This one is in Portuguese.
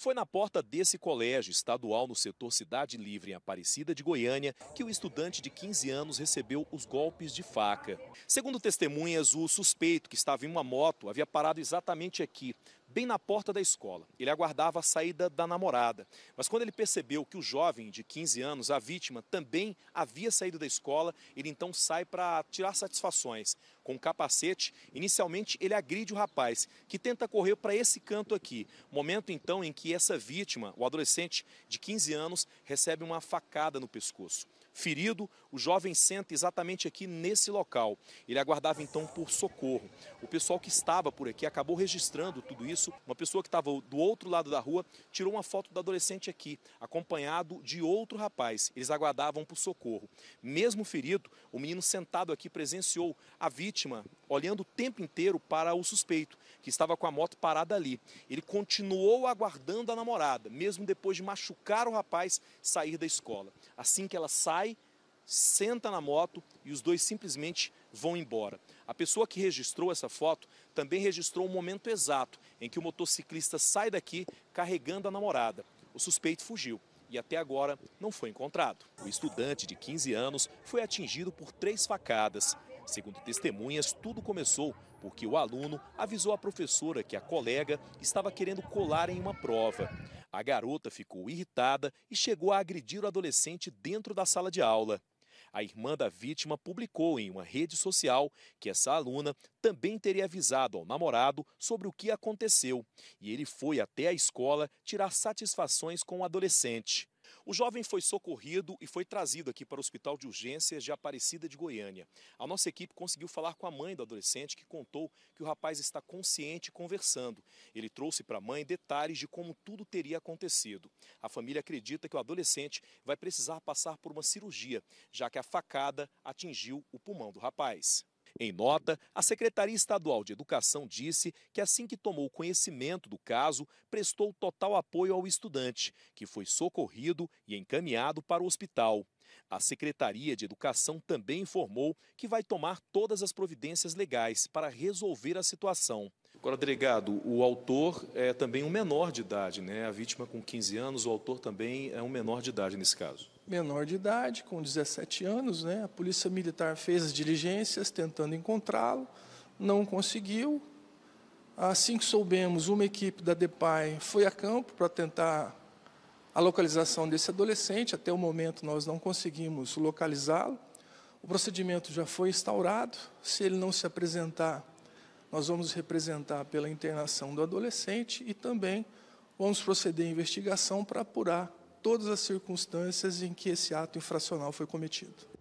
Foi na porta desse colégio estadual no setor Cidade Livre, em Aparecida de Goiânia, que o estudante de 15 anos recebeu os golpes de faca. Segundo testemunhas, o suspeito, que estava em uma moto, havia parado exatamente aqui, bem na porta da escola. Ele aguardava a saída da namorada. Mas quando ele percebeu que o jovem de 15 anos, a vítima, também havia saído da escola, ele então sai para tirar satisfações. Com o capacete, inicialmente ele agride o rapaz, que tenta correr para esse canto aqui. Momento então em que essa vítima, o adolescente de 15 anos, recebe uma facada no pescoço. Ferido, o jovem senta exatamente aqui nesse local. Ele aguardava então por socorro. O pessoal que estava por aqui acabou registrando tudo isso. Uma pessoa que estava do outro lado da rua tirou uma foto do adolescente aqui, acompanhado de outro rapaz. Eles aguardavam por socorro. Mesmo ferido, o menino sentado aqui presenciou a vítima olhando o tempo inteiro para o suspeito, que estava com a moto parada ali. Ele continuou aguardando a namorada, mesmo depois de machucar o rapaz sair da escola. Assim que ela sai, senta na moto e os dois simplesmente vão embora. A pessoa que registrou essa foto também registrou o momento exato em que o motociclista sai daqui carregando a namorada. O suspeito fugiu e até agora não foi encontrado. O estudante de 15 anos foi atingido por três facadas. Segundo testemunhas, tudo começou porque o aluno avisou a professora que a colega estava querendo colar em uma prova. A garota ficou irritada e chegou a agredir o adolescente dentro da sala de aula. A irmã da vítima publicou em uma rede social que essa aluna também teria avisado ao namorado sobre o que aconteceu e ele foi até a escola tirar satisfações com o adolescente. O jovem foi socorrido e foi trazido aqui para o Hospital de Urgências de Aparecida de Goiânia. A nossa equipe conseguiu falar com a mãe do adolescente, que contou que o rapaz está consciente e conversando. Ele trouxe para a mãe detalhes de como tudo teria acontecido. A família acredita que o adolescente vai precisar passar por uma cirurgia, já que a facada atingiu o pulmão do rapaz. Em nota, a Secretaria Estadual de Educação disse que assim que tomou conhecimento do caso, prestou total apoio ao estudante, que foi socorrido e encaminhado para o hospital. A Secretaria de Educação também informou que vai tomar todas as providências legais para resolver a situação. Agora, delegado, o autor é também um menor de idade, né? A vítima com 15 anos, o autor também é um menor de idade nesse caso. Menor de idade, com 17 anos, né? A Polícia Militar fez as diligências tentando encontrá-lo, não conseguiu. Assim que soubemos, uma equipe da DEPAI foi a campo para tentar a localização desse adolescente. Até o momento, nós não conseguimos localizá-lo. O procedimento já foi instaurado. Se ele não se apresentar nós vamos representar pela internação do adolescente e também vamos proceder à investigação para apurar todas as circunstâncias em que esse ato infracional foi cometido.